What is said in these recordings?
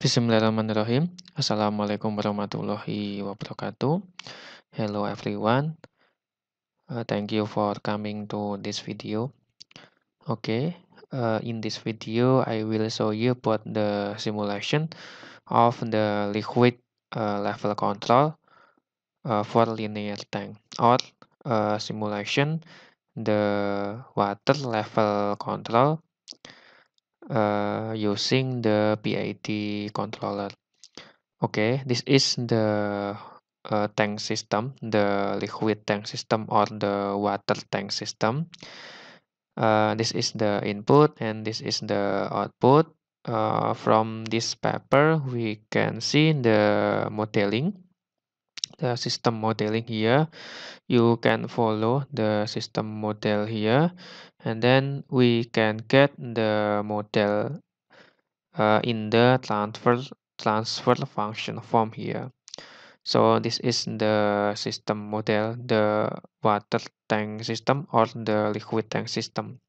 Bismillahirrahmanirrahim. Assalamualaikum warahmatullahi wabarakatuh. Hello everyone. Uh, thank you for coming to this video. Okay, uh, in this video I will show you about the simulation of the liquid uh, level control uh, for linear tank or uh, simulation the water level control uh, using the PID controller. Okay, this is the uh, tank system, the liquid tank system or the water tank system. Uh, this is the input and this is the output. Uh, from this paper, we can see the modeling, the system modeling here. You can follow the system model here and then we can get the model uh, in the transfer transfer function form here so this is the system model the water tank system or the liquid tank system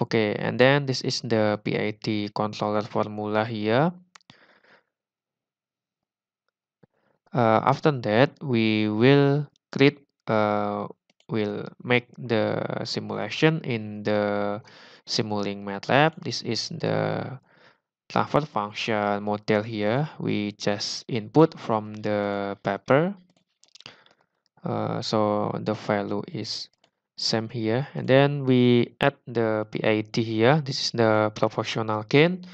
okay and then this is the PID controller formula here uh, after that we will create uh, will make the simulation in the Simulink MATLAB. This is the transfer function model here. We just input from the paper. Uh, so the value is same here. And then we add the PID here. This is the proportional gain.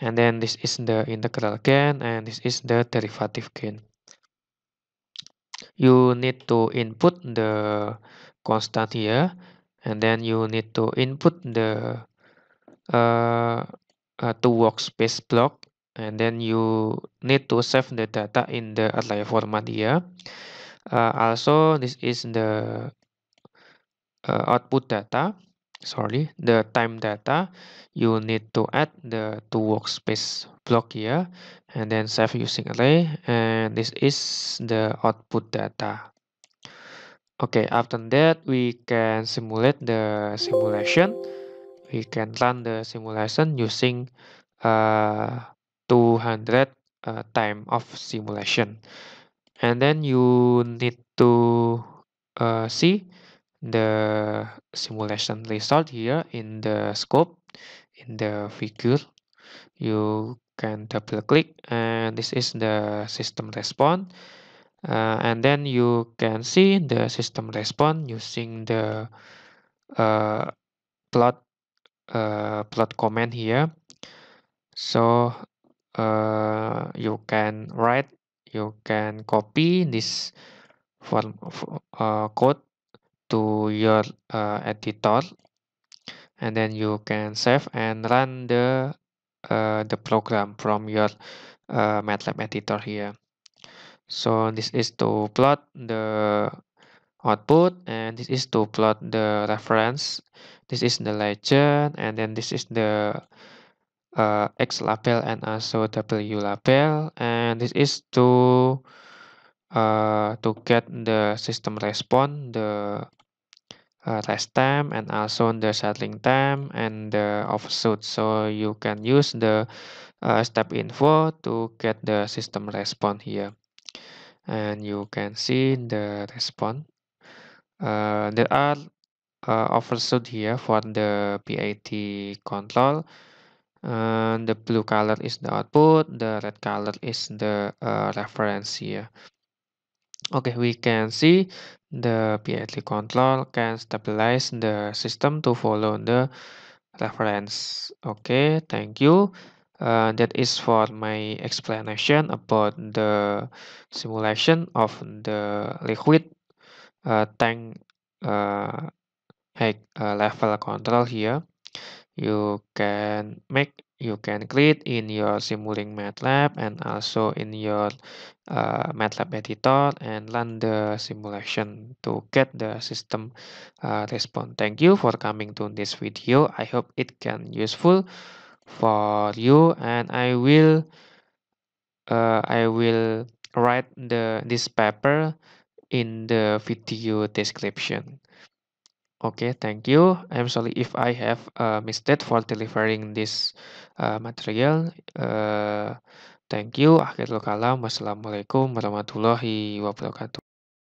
And then this is the integral gain. And this is the derivative gain you need to input the constant here and then you need to input the uh, uh, to workspace block and then you need to save the data in the outlier format here uh, also this is the uh, output data sorry the time data you need to add the two workspace block here and then save using array and this is the output data okay after that we can simulate the simulation we can run the simulation using uh, 200 uh, time of simulation and then you need to uh, see the simulation result here in the scope in the figure you can double click and this is the system response uh, and then you can see the system response using the uh, plot uh, plot command here so uh, you can write you can copy this form uh, code to your uh, editor and then you can save and run the uh, the program from your uh, MATLAB editor here so this is to plot the output and this is to plot the reference this is the legend and then this is the uh, x label and also w label and this is to uh, to get the system response, the uh, rest time and also the settling time and the offshoot so you can use the uh, step info to get the system response here and you can see the response uh, there are uh, offshoot here for the PAT control and the blue color is the output the red color is the uh, reference here Okay, we can see the PID control can stabilize the system to follow the reference. Okay, thank you. Uh, that is for my explanation about the simulation of the liquid uh, tank uh, uh level control here you can make you can create in your Simulink MATLAB and also in your uh, MATLAB editor and run the simulation to get the system uh, response. Thank you for coming to this video. I hope it can useful for you and I will uh, I will write the this paper in the video description. Okay, thank you. I'm sorry if I have uh, mistake for delivering this uh, material. Uh, thank you. Akhirul kalam. Wassalamualaikum warahmatullahi wabarakatuh.